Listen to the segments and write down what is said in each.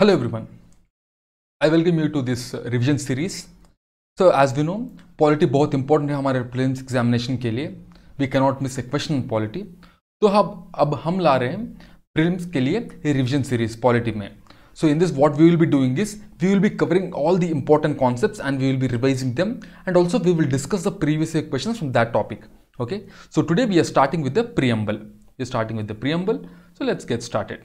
Hello everyone. I welcome you to this revision series so as we know polity बहुत important है हमारे prelims examination के लिए we cannot miss a question polity तो हम अब हम ला रहे हैं प्रिलिम्स के लिए रिविजन सीरीज पॉलिटी में so in this what we will be doing is we will be covering all the important concept and we will be revising them and also we will discuss the previous question from that topic okay so today we are starting with the preamble we are starting with the preamble so let's get started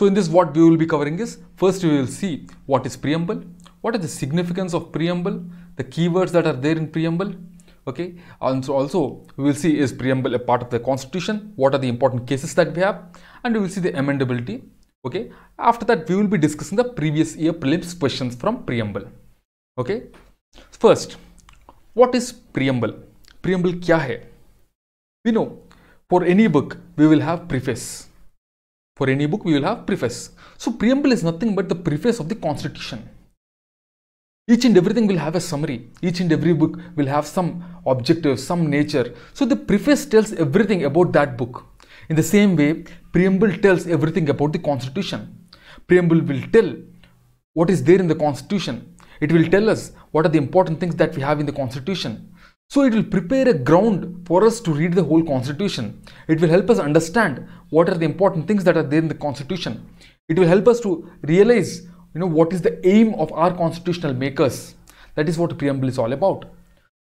So in this what we will be covering is first we will see what is preamble, what is the significance of preamble, the keywords that are there in preamble, okay and so also we will see is preamble a part of the constitution, what are the important cases that we have and we will see the amendability, okay. After that we will be discussing the previous year prelims questions from preamble, okay. First, what is preamble? Preamble kya hai? We know for any book we will have preface for any book, we will have preface. So preamble is nothing but the preface of the constitution. Each and everything will have a summary. Each and every book will have some objective, some nature. So the preface tells everything about that book. In the same way, preamble tells everything about the constitution. Preamble will tell what is there in the constitution. It will tell us what are the important things that we have in the constitution. So it will prepare a ground for us to read the whole constitution. It will help us understand what are the important things that are there in the constitution. It will help us to realize, you know, what is the aim of our constitutional makers. That is what preamble is all about.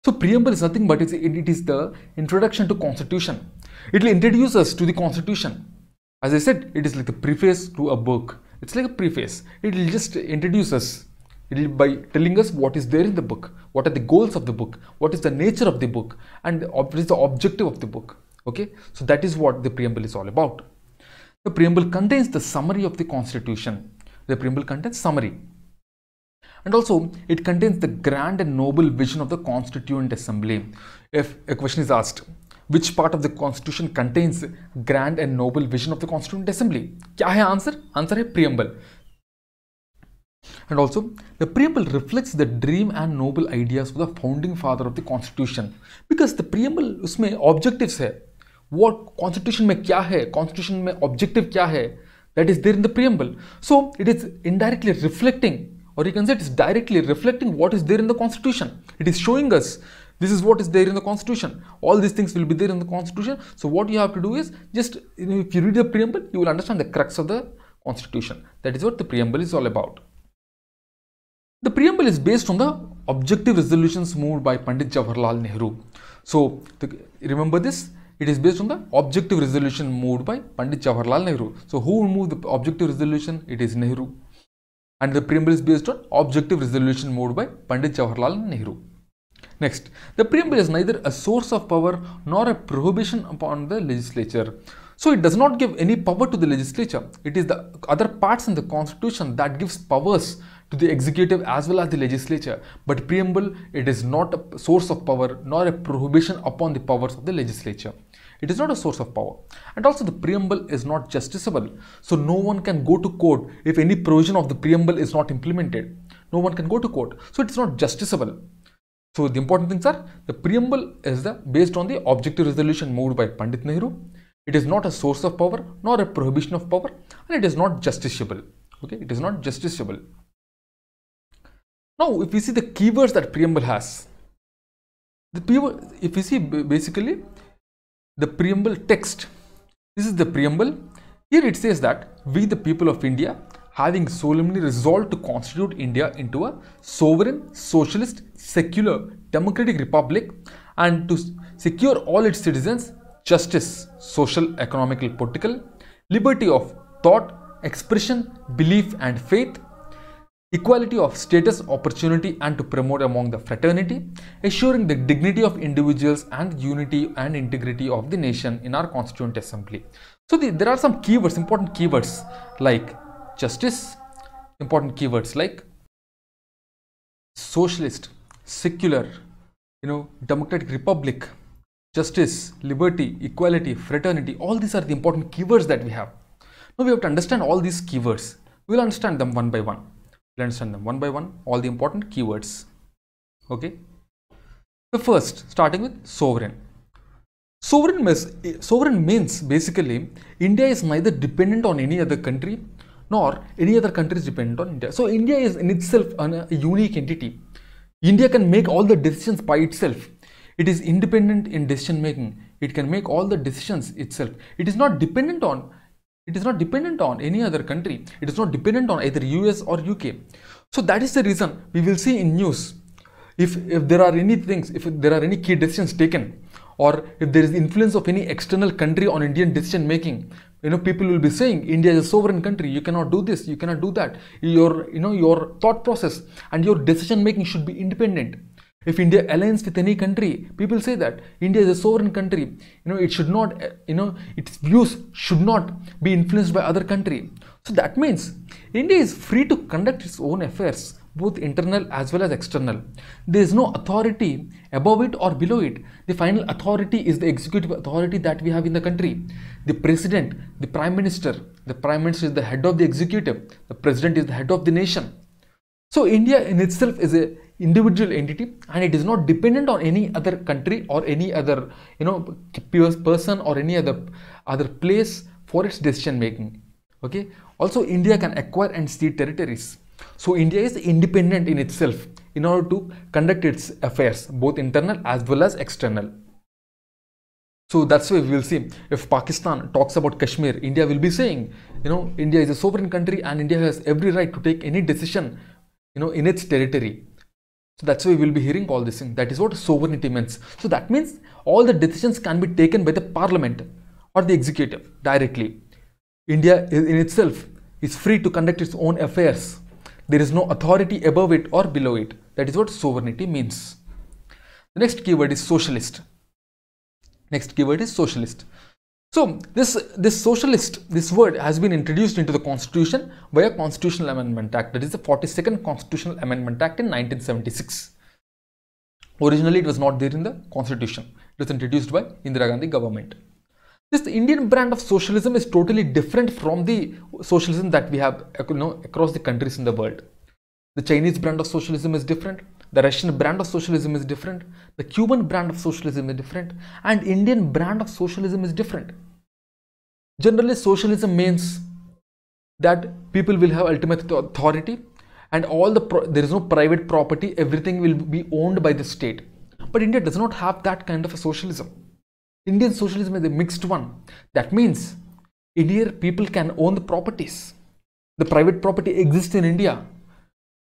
So preamble is nothing but it is the introduction to constitution. It will introduce us to the constitution. As I said, it is like the preface to a book. It's like a preface. It will just introduce us by telling us what is there in the book, what are the goals of the book, what is the nature of the book, and what is the objective of the book. Okay, so that is what the preamble is all about. The preamble contains the summary of the constitution. The preamble contains summary. And also, it contains the grand and noble vision of the Constituent Assembly. If a question is asked, which part of the constitution contains grand and noble vision of the constituent assembly kya hai answer answer hai preamble and also, the preamble reflects the dream and noble ideas of the founding father of the constitution. Because the preamble उसमें objectives है what constitution में क्या है constitution में objective क्या है that is there in the preamble. So it is indirectly reflecting or you can say it is directly reflecting what is there in the constitution. It is showing us this is what is there in the constitution. All these things will be there in the constitution. So what you have to do is just if you read the preamble you will understand the crux of the constitution. That is what the preamble is all about. The preamble is based on the objective resolutions moved by Pandit Jawaharlal Nehru. So the, remember this, it is based on the objective resolution moved by Pandit Jawaharlal Nehru. So who moved the objective resolution? It is Nehru. And the preamble is based on objective resolution moved by Pandit Jawaharlal Nehru. Next, the preamble is neither a source of power nor a prohibition upon the legislature. So it does not give any power to the legislature. It is the other parts in the constitution that gives powers to the executive as well as the legislature. But preamble, it is not a source of power nor a prohibition upon the powers of the legislature. It is not a source of power. And also the preamble is not justiciable. So no one can go to court if any provision of the preamble is not implemented. No one can go to court. So it's not justiciable. So the important things are the preamble is the based on the objective resolution moved by Pandit Nehru. It is not a source of power nor a prohibition of power and it is not justiciable. Okay, it is not justiciable. Now, if we see the keywords that preamble has, the people. if we see basically the preamble text, this is the preamble. Here it says that we, the people of India, having solemnly resolved to constitute India into a sovereign, socialist, secular, democratic republic and to secure all its citizens justice, social, economical, political, liberty of thought, expression, belief, and faith, equality of status, opportunity and to promote among the fraternity, assuring the dignity of individuals and unity and integrity of the nation in our constituent assembly. So the, there are some keywords, important keywords like justice, important keywords like socialist, secular, you know, democratic republic, justice, liberty, equality, fraternity, all these are the important keywords that we have. Now we have to understand all these keywords. We will understand them one by one. Let's understand them one by one, all the important keywords. Okay. The first, starting with sovereign. Sovereign, means, sovereign means basically India is neither dependent on any other country nor any other country is dependent on India. So India is in itself an, a unique entity. India can make all the decisions by itself. It is independent in decision making. It can make all the decisions itself. It is not dependent on it is not dependent on any other country. It is not dependent on either US or UK. So that is the reason we will see in news if, if there are any things, if there are any key decisions taken or if there is influence of any external country on Indian decision making, you know, people will be saying India is a sovereign country. You cannot do this. You cannot do that. Your, you know, your thought process and your decision making should be independent if india aligns with any country people say that india is a sovereign country you know it should not you know its views should not be influenced by other country so that means india is free to conduct its own affairs both internal as well as external. There is no authority above it or below it. The final authority is the executive authority that we have in the country. The president, the prime minister, the prime minister is the head of the executive, the president is the head of the nation. So India in itself is a individual entity and it is not dependent on any other country or any other you know person or any other other place for its decision making okay also india can acquire and cede territories so india is independent in itself in order to conduct its affairs both internal as well as external so that's why we will see if Pakistan talks about Kashmir, India will be saying, you know, India is a sovereign country and India has every right to take any decision, you know, in its territory. So that's why we will be hearing all this thing. That is what sovereignty means. So that means all the decisions can be taken by the parliament or the executive directly. India in itself is free to conduct its own affairs. There is no authority above it or below it. That is what sovereignty means. The next keyword is socialist. Next keyword is socialist. So this, this socialist, this word has been introduced into the constitution by a constitutional amendment act that is the 42nd constitutional amendment act in 1976. Originally it was not there in the constitution, it was introduced by Indira Gandhi government. This Indian brand of socialism is totally different from the socialism that we have you know, across the countries in the world. The Chinese brand of socialism is different, the Russian brand of socialism is different, the Cuban brand of socialism is different, and Indian brand of socialism is different. Generally, socialism means that people will have ultimate authority and all the there is no private property, everything will be owned by the state. But India does not have that kind of a socialism. Indian socialism is a mixed one. That means India people can own the properties. The private property exists in India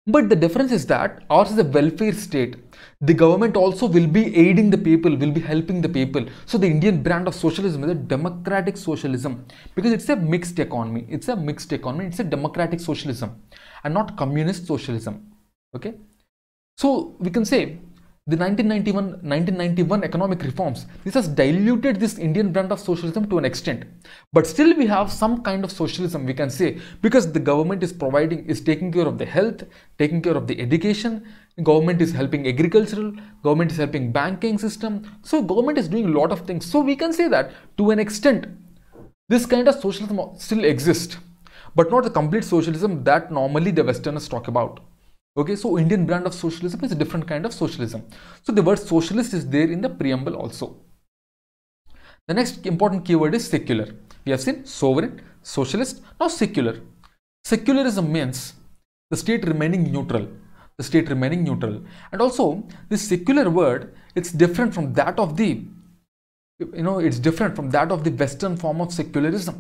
but the difference is that ours is a welfare state. The government also will be aiding the people, will be helping the people. So the Indian brand of socialism is a democratic socialism because it's a mixed economy. It's a mixed economy. It's a democratic socialism and not communist socialism. Okay. So we can say the 1991, 1991 economic reforms, this has diluted this Indian brand of socialism to an extent. But still we have some kind of socialism, we can say, because the government is providing, is taking care of the health, taking care of the education, government is helping agricultural, government is helping banking system. So government is doing a lot of things. So we can say that to an extent, this kind of socialism still exists, but not the complete socialism that normally the Westerners talk about okay so indian brand of socialism is a different kind of socialism so the word socialist is there in the preamble also the next important keyword is secular we have seen sovereign socialist now secular secularism means the state remaining neutral the state remaining neutral and also this secular word it's different from that of the you know it's different from that of the western form of secularism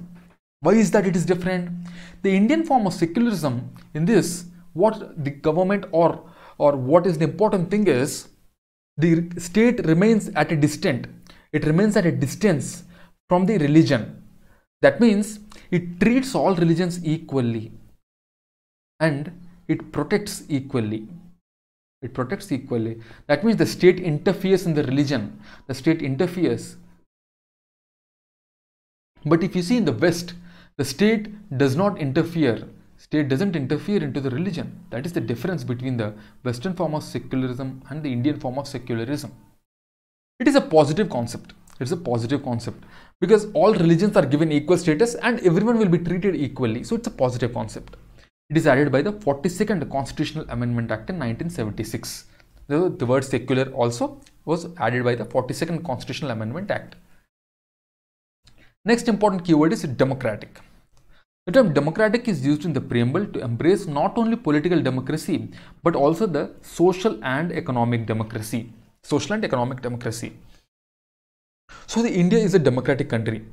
why is that it is different the indian form of secularism in this what the government or or what is the important thing is the state remains at a distance. it remains at a distance from the religion that means it treats all religions equally and it protects equally it protects equally that means the state interferes in the religion the state interferes but if you see in the west the state does not interfere State doesn't interfere into the religion. That is the difference between the Western form of secularism and the Indian form of secularism. It is a positive concept. It's a positive concept because all religions are given equal status and everyone will be treated equally. So it's a positive concept. It is added by the 42nd Constitutional Amendment Act in 1976. The, word secular also was added by the 42nd Constitutional Amendment Act. Next important keyword is democratic. The term democratic is used in the preamble to embrace not only political democracy but also the social and economic democracy. Social and economic democracy. So the India is a democratic country.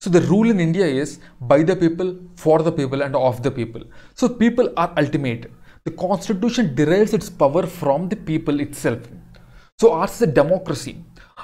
So the rule in India is by the people, for the people and of the people. So people are ultimate. The constitution derives its power from the people itself. So ours is a democracy.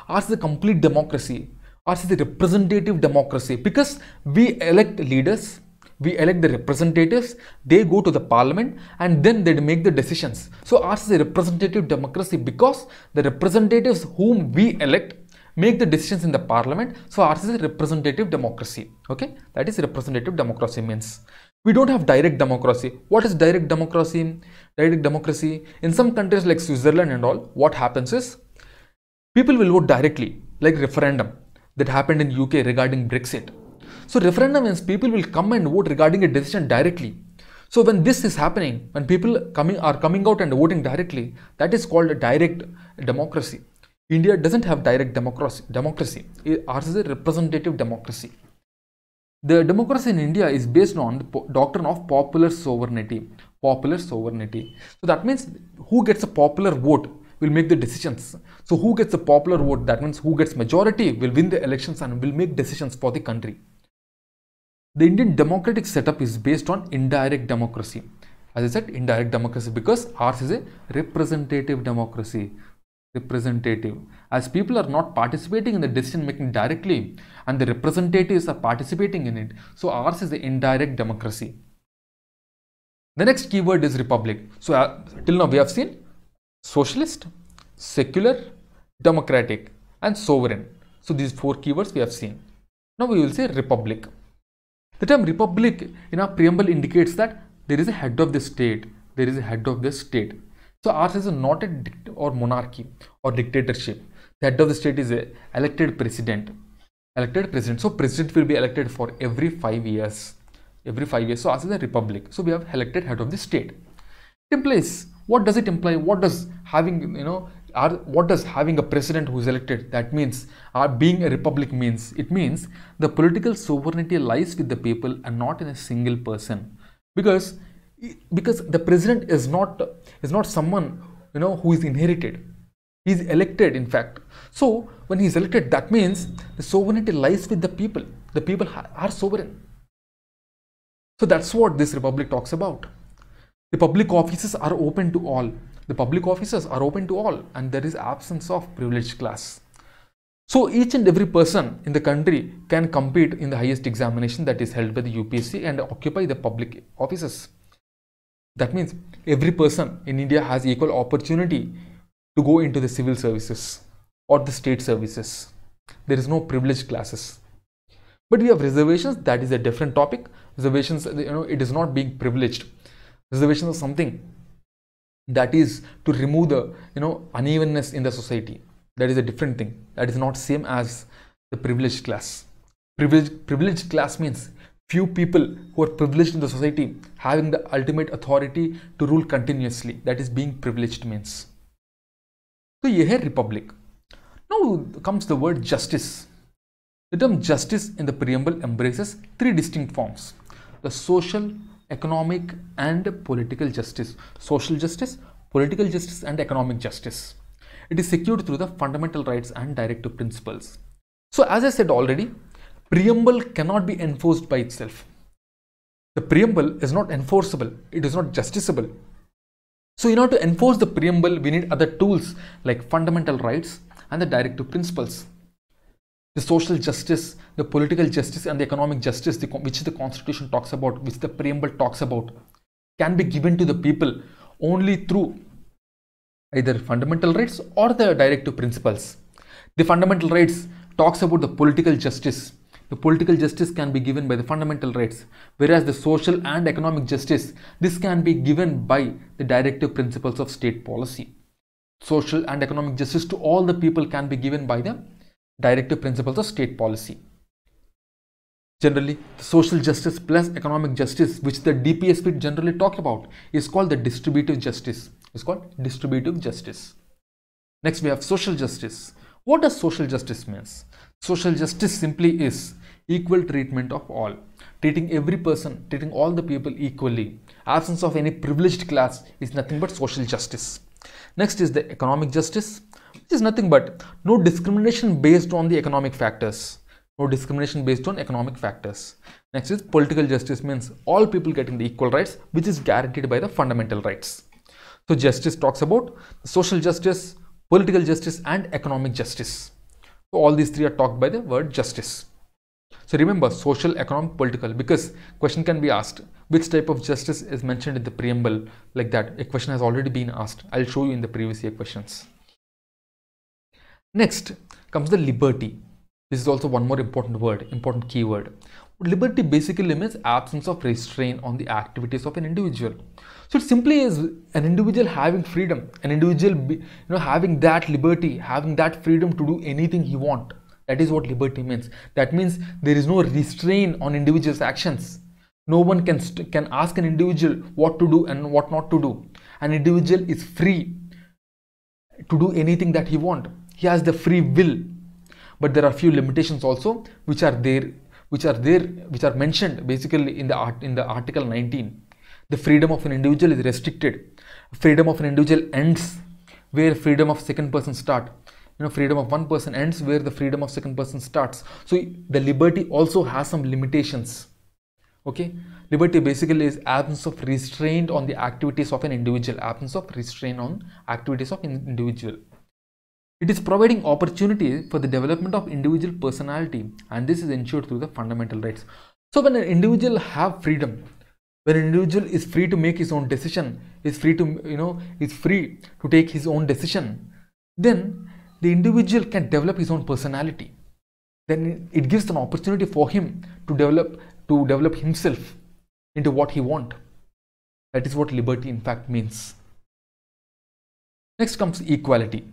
Ours is a complete democracy. Ours is a representative democracy because we elect leaders we elect the representatives, they go to the parliament and then they make the decisions. So ours is a representative democracy because the representatives whom we elect make the decisions in the parliament. So ours is a representative democracy. Okay, that is representative democracy means. We don't have direct democracy. What is direct democracy? Direct democracy in some countries like Switzerland and all, what happens is people will vote directly like referendum that happened in UK regarding Brexit. So referendum means people will come and vote regarding a decision directly. So when this is happening, when people coming are coming out and voting directly, that is called a direct democracy. India doesn't have direct democracy. Democracy. Ours is a representative democracy. The democracy in India is based on the doctrine of popular sovereignty. Popular sovereignty. So that means who gets a popular vote will make the decisions. So who gets a popular vote, that means who gets majority will win the elections and will make decisions for the country. The Indian democratic setup is based on indirect democracy. As I said, indirect democracy because ours is a representative democracy. Representative. As people are not participating in the decision making directly and the representatives are participating in it, so ours is the indirect democracy. The next keyword is republic. So, uh, till now we have seen socialist, secular, democratic, and sovereign. So, these four keywords we have seen. Now, we will say republic. The term republic in our preamble indicates that there is a head of the state, there is a head of the state. So ours is not a dict or monarchy or dictatorship. The head of the state is a elected president. Elected president. So president will be elected for every five years. Every five years. So ours is a republic. So we have elected head of the state. It implies what does it imply? What does having you know are, what does having a president who is elected that means are being a republic means it means the political sovereignty lies with the people and not in a single person because because the president is not is not someone you know who is inherited he is elected in fact so when he is elected that means the sovereignty lies with the people the people are sovereign so that's what this republic talks about the public offices are open to all the public offices are open to all and there is absence of privileged class. So each and every person in the country can compete in the highest examination that is held by the UPSC and occupy the public offices. That means every person in India has equal opportunity to go into the civil services or the state services. There is no privileged classes. But we have reservations, that is a different topic. Reservations, you know, it is not being privileged. Reservations are something that is to remove the you know unevenness in the society that is a different thing that is not same as the privileged class privileged privileged class means few people who are privileged in the society having the ultimate authority to rule continuously that is being privileged means so you republic now comes the word justice the term justice in the preamble embraces three distinct forms the social economic and political justice, social justice, political justice and economic justice. It is secured through the fundamental rights and directive principles. So as I said already, preamble cannot be enforced by itself. The preamble is not enforceable, it is not justiciable. So in order to enforce the preamble, we need other tools like fundamental rights and the directive principles the social justice, the political justice, and the economic justice, the, which the Constitution talks about, which the preamble talks about, can be given to the people only through either fundamental rights or the directive principles. The fundamental rights talks about the political justice. The political justice can be given by the fundamental rights, whereas the social and economic justice, this can be given by the directive principles of state policy. Social and economic justice to all the people can be given by the directive principles of state policy. Generally, social justice plus economic justice, which the DPSP generally talk about, is called the distributive justice. It's called distributive justice. Next, we have social justice. What does social justice means? Social justice simply is equal treatment of all, treating every person, treating all the people equally. Absence of any privileged class is nothing but social justice. Next is the economic justice is nothing but no discrimination based on the economic factors. No discrimination based on economic factors. Next is political justice means all people getting the equal rights which is guaranteed by the fundamental rights. So justice talks about social justice, political justice and economic justice. So all these three are talked by the word justice. So remember social, economic, political because question can be asked which type of justice is mentioned in the preamble like that a question has already been asked. I'll show you in the previous year questions. Next comes the liberty. This is also one more important word, important keyword. Liberty basically means absence of restraint on the activities of an individual. So it simply is an individual having freedom, an individual you know having that liberty, having that freedom to do anything he want. That is what liberty means. That means there is no restraint on individual's actions. No one can can ask an individual what to do and what not to do. An individual is free to do anything that he want he has the free will but there are few limitations also which are there which are there which are mentioned basically in the art in the article 19 the freedom of an individual is restricted freedom of an individual ends where freedom of second person start you know freedom of one person ends where the freedom of second person starts so the liberty also has some limitations okay liberty basically is absence of restraint on the activities of an individual absence of restraint on activities of an individual it is providing opportunity for the development of individual personality and this is ensured through the fundamental rights. So when an individual have freedom, when an individual is free to make his own decision, is free to you know is free to take his own decision, then the individual can develop his own personality. Then it gives an opportunity for him to develop to develop himself into what he want. That is what liberty in fact means. Next comes equality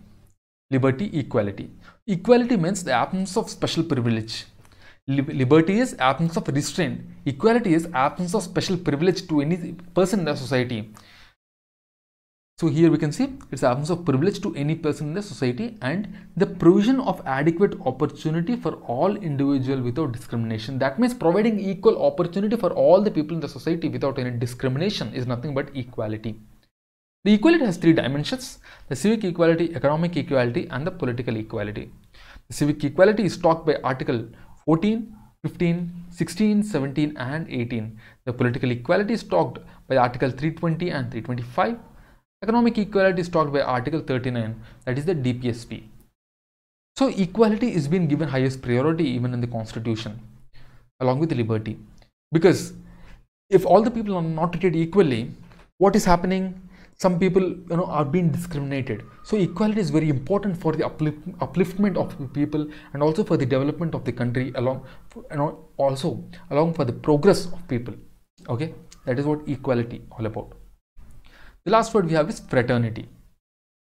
liberty equality equality means the absence of special privilege liberty is absence of restraint equality is absence of special privilege to any person in the society so here we can see it's absence of privilege to any person in the society and the provision of adequate opportunity for all individual without discrimination that means providing equal opportunity for all the people in the society without any discrimination is nothing but equality the equality has three dimensions, the civic equality, economic equality and the political equality. The civic equality is talked by Article 14, 15, 16, 17 and 18. The political equality is talked by Article 320 and 325. Economic equality is talked by Article 39 that is the DPSP. So equality is being given highest priority even in the constitution along with liberty because if all the people are not treated equally what is happening some people you know are being discriminated so equality is very important for the uplift, upliftment of people and also for the development of the country along know, also along for the progress of people okay that is what equality all about the last word we have is fraternity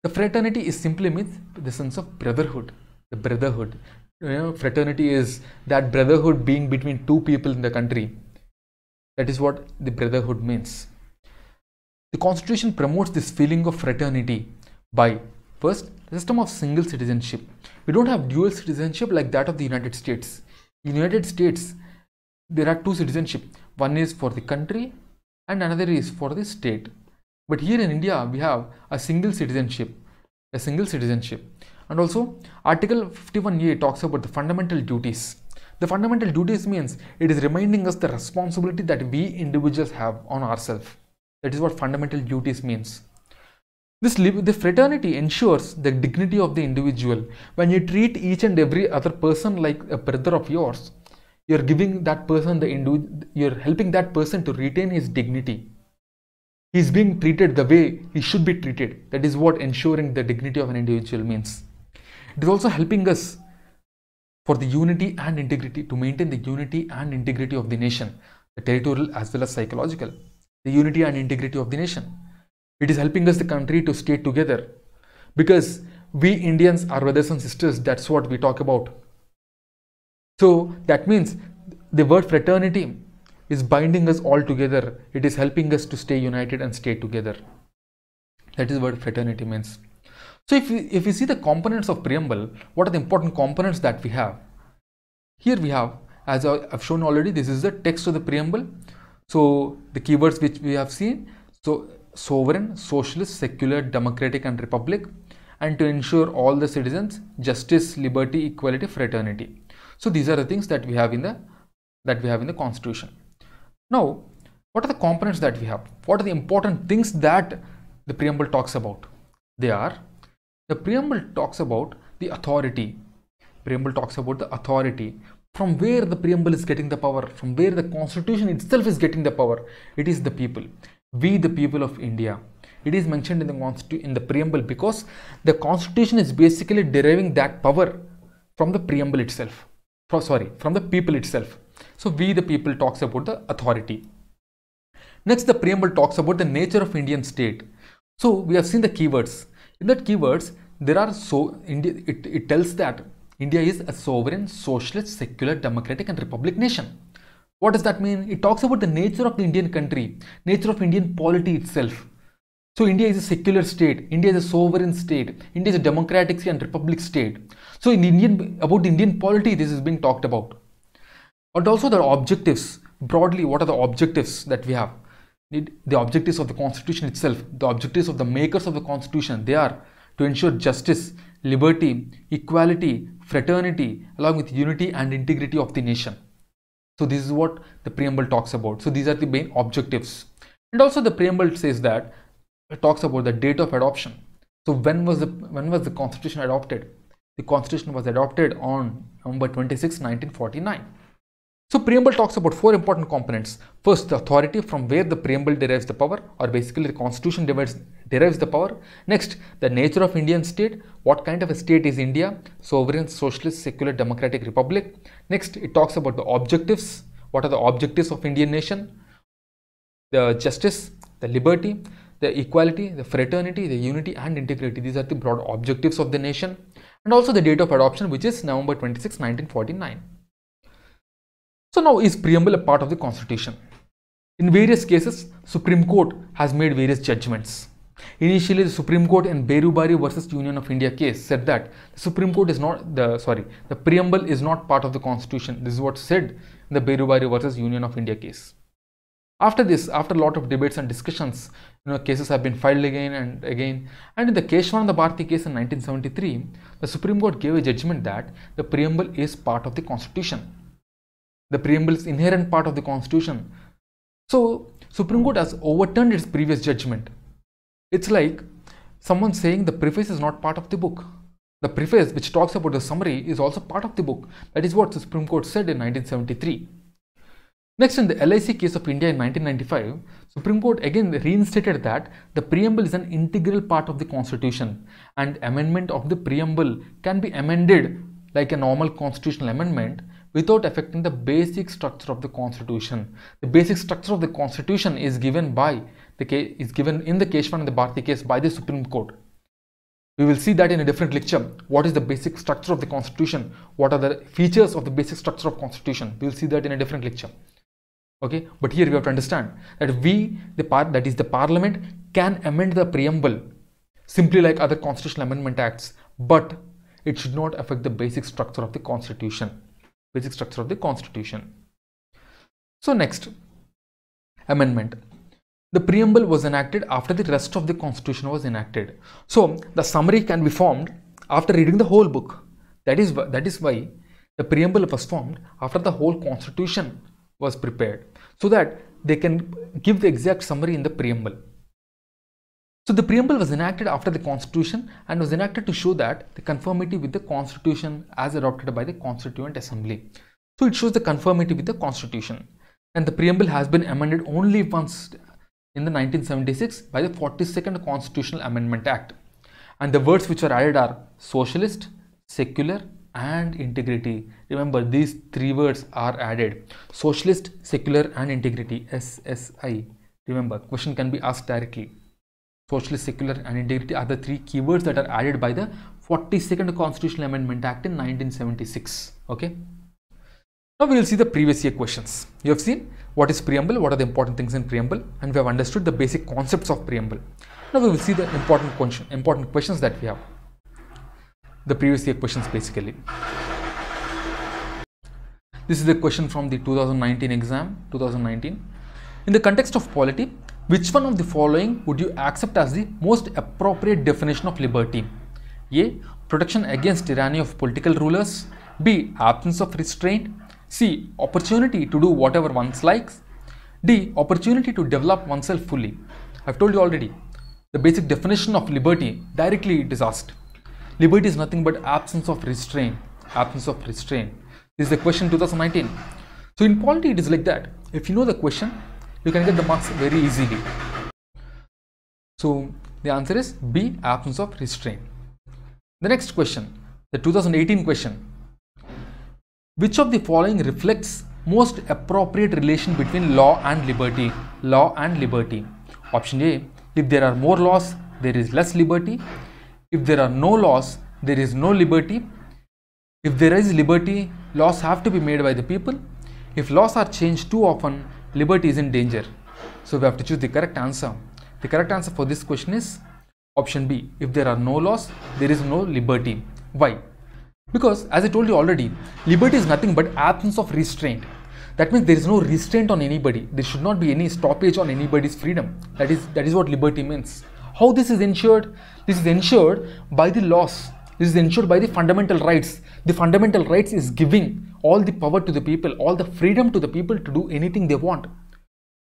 the fraternity is simply means the sense of brotherhood the brotherhood you know, fraternity is that brotherhood being between two people in the country that is what the brotherhood means the constitution promotes this feeling of fraternity by first system of single citizenship. We don't have dual citizenship like that of the United States. In United States, there are two citizenship. One is for the country and another is for the state. But here in India, we have a single citizenship, a single citizenship. And also, Article 51A talks about the fundamental duties. The fundamental duties means it is reminding us the responsibility that we individuals have on ourselves. That is what fundamental duties means. This the fraternity ensures the dignity of the individual. When you treat each and every other person like a brother of yours, you're giving that person the you're helping that person to retain his dignity. He's being treated the way he should be treated. That is what ensuring the dignity of an individual means. It is also helping us for the unity and integrity to maintain the unity and integrity of the nation, the territorial as well as psychological the unity and integrity of the nation. It is helping us, the country, to stay together because we Indians are brothers and sisters. That's what we talk about. So that means the word fraternity is binding us all together. It is helping us to stay united and stay together. That is what fraternity means. So if we, if we see the components of preamble, what are the important components that we have? Here we have, as I've shown already, this is the text of the preamble. So the keywords which we have seen, so sovereign, socialist, secular, democratic and republic and to ensure all the citizens justice, liberty, equality, fraternity. So these are the things that we have in the that we have in the constitution. Now, what are the components that we have? What are the important things that the preamble talks about? They are the preamble talks about the authority. Preamble talks about the authority from where the preamble is getting the power from where the constitution itself is getting the power it is the people we the people of india it is mentioned in the constitu- in the preamble because the constitution is basically deriving that power from the preamble itself from, sorry from the people itself so we the people talks about the authority next the preamble talks about the nature of indian state so we have seen the keywords in that keywords there are so it, it tells that India is a sovereign, socialist, secular, democratic and republic nation. What does that mean? It talks about the nature of the Indian country, nature of Indian polity itself. So India is a secular state, India is a sovereign state, India is a democratic and republic state. So in Indian about Indian polity this is being talked about. But also the objectives, broadly what are the objectives that we have? the objectives of the constitution itself, the objectives of the makers of the constitution, they are to ensure justice, liberty, equality, fraternity, along with unity and integrity of the nation. So, this is what the preamble talks about. So, these are the main objectives. And also, the preamble says that it talks about the date of adoption. So, when was the when was the Constitution adopted? The Constitution was adopted on November 26, 1949. So, preamble talks about four important components. First, the authority from where the preamble derives the power, or basically the Constitution derives, derives the power. Next, the nature of Indian state. What kind of a state is India? Sovereign, socialist, secular, democratic republic. Next, it talks about the objectives. What are the objectives of Indian nation? The justice, the liberty, the equality, the fraternity, the unity and integrity. These are the broad objectives of the nation. And also the date of adoption, which is November 26, 1949. So now is preamble a part of the constitution? In various cases, Supreme Court has made various judgments. Initially, the Supreme Court in Berubari versus Union of India case said that the Supreme Court is not the sorry, the preamble is not part of the constitution. This is what said in the Berubari versus Union of India case. After this, after a lot of debates and discussions, you know, cases have been filed again and again. And in the the Bharti case in 1973, the Supreme Court gave a judgment that the preamble is part of the constitution. The preamble is inherent part of the constitution. So, Supreme Court has overturned its previous judgment it's like someone saying the preface is not part of the book. The preface, which talks about the summary, is also part of the book. That is what the Supreme Court said in 1973. Next, in the LIC case of India in 1995, Supreme Court again reinstated that the preamble is an integral part of the constitution and amendment of the preamble can be amended like a normal constitutional amendment without affecting the basic structure of the constitution. The basic structure of the constitution is given by the case is given in the Keshwan and the Bharti case by the Supreme Court. We will see that in a different lecture. What is the basic structure of the constitution? What are the features of the basic structure of constitution? We will see that in a different lecture. Okay, but here we have to understand that we, the part that is the parliament, can amend the preamble simply like other constitutional amendment acts, but it should not affect the basic structure of the constitution. Basic structure of the constitution. So next amendment the preamble was enacted after the rest of the constitution was enacted. So the summary can be formed after reading the whole book. That is, that is why the preamble was formed after the whole constitution was prepared so that they can give the exact summary in the preamble. So the preamble was enacted after the constitution and was enacted to show that the conformity with the constitution as adopted by the constituent assembly. So it shows the conformity with the constitution and the preamble has been amended only once in the 1976 by the 42nd Constitutional Amendment Act. And the words which are added are socialist, secular, and integrity. Remember, these three words are added socialist, secular, and integrity SSI. Remember, question can be asked directly. Socialist, secular, and integrity are the three keywords that are added by the 42nd Constitutional Amendment Act in 1976. Okay. Now we will see the previous year questions. You have seen what is preamble, what are the important things in preamble and we have understood the basic concepts of preamble. Now we will see the important question, important questions that we have. The previous year questions basically. This is a question from the 2019 exam, 2019. In the context of polity, which one of the following would you accept as the most appropriate definition of liberty? A. Protection against tyranny of political rulers. B. Absence of restraint. C. Opportunity to do whatever one likes. D. Opportunity to develop oneself fully. I've told you already, the basic definition of liberty directly it is asked. Liberty is nothing but absence of restraint. Absence of restraint. This is the question 2019. So in polity it is like that. If you know the question, you can get the marks very easily. So the answer is B absence of restraint. The next question, the 2018 question. Which of the following reflects most appropriate relation between law and liberty? Law and liberty. Option A. If there are more laws, there is less liberty. If there are no laws, there is no liberty. If there is liberty, laws have to be made by the people. If laws are changed too often, liberty is in danger. So we have to choose the correct answer. The correct answer for this question is option B. If there are no laws, there is no liberty. Why? Because as I told you already, liberty is nothing but absence of restraint. That means there is no restraint on anybody. There should not be any stoppage on anybody's freedom. That is that is what liberty means. How this is ensured? This is ensured by the laws. This is ensured by the fundamental rights. The fundamental rights is giving all the power to the people, all the freedom to the people to do anything they want.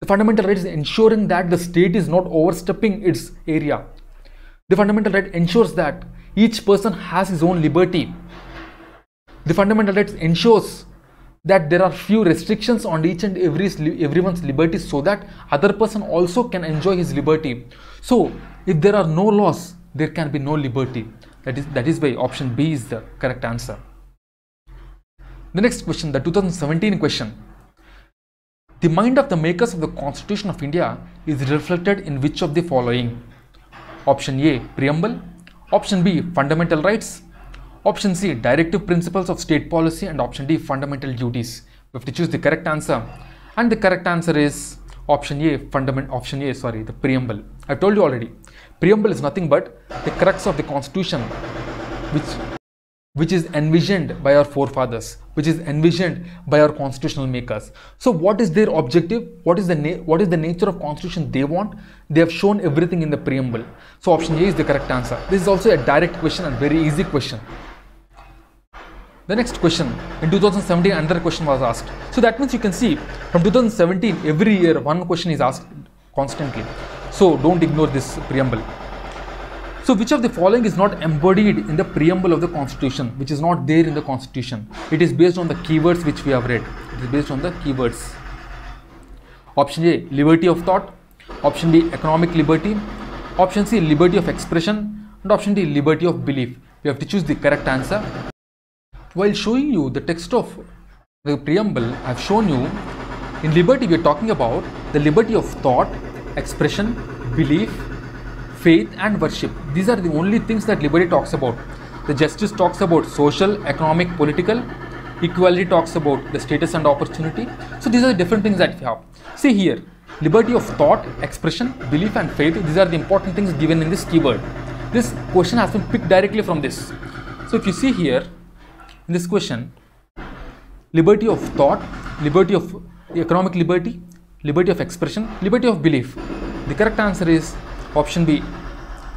The fundamental right is ensuring that the state is not overstepping its area. The fundamental right ensures that each person has his own liberty the fundamental rights ensures that there are few restrictions on each and every everyone's liberty so that other person also can enjoy his liberty. So if there are no laws, there can be no liberty. That is that is why option B is the correct answer. The next question, the 2017 question. The mind of the makers of the Constitution of India is reflected in which of the following? Option A, preamble. Option B, fundamental rights. Option C, Directive Principles of State Policy and option D, Fundamental Duties. We have to choose the correct answer. And the correct answer is option A, fundament, option A, sorry, the preamble. I told you already, preamble is nothing but the crux of the constitution, which, which is envisioned by our forefathers, which is envisioned by our constitutional makers. So what is their objective? What is the, what is the nature of constitution they want? They have shown everything in the preamble. So option A is the correct answer. This is also a direct question and very easy question the next question in 2017 another question was asked so that means you can see from 2017 every year one question is asked constantly so don't ignore this preamble so which of the following is not embodied in the preamble of the constitution which is not there in the constitution it is based on the keywords which we have read it is based on the keywords option a liberty of thought option b economic liberty option c liberty of expression and option d liberty of belief We have to choose the correct answer while showing you the text of the preamble, I've shown you in liberty, we're talking about the liberty of thought, expression, belief, faith, and worship. These are the only things that liberty talks about. The justice talks about social, economic, political. Equality talks about the status and opportunity. So these are the different things that we have. See here, liberty of thought, expression, belief, and faith. These are the important things given in this keyword. This question has been picked directly from this. So if you see here, in this question liberty of thought liberty of economic liberty liberty of expression liberty of belief the correct answer is option b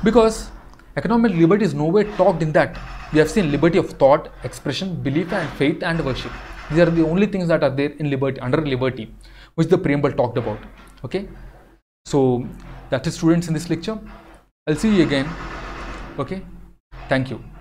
because economic liberty is nowhere talked in that we have seen liberty of thought expression belief and faith and worship these are the only things that are there in liberty under liberty which the preamble talked about okay so that is students in this lecture i'll see you again okay thank you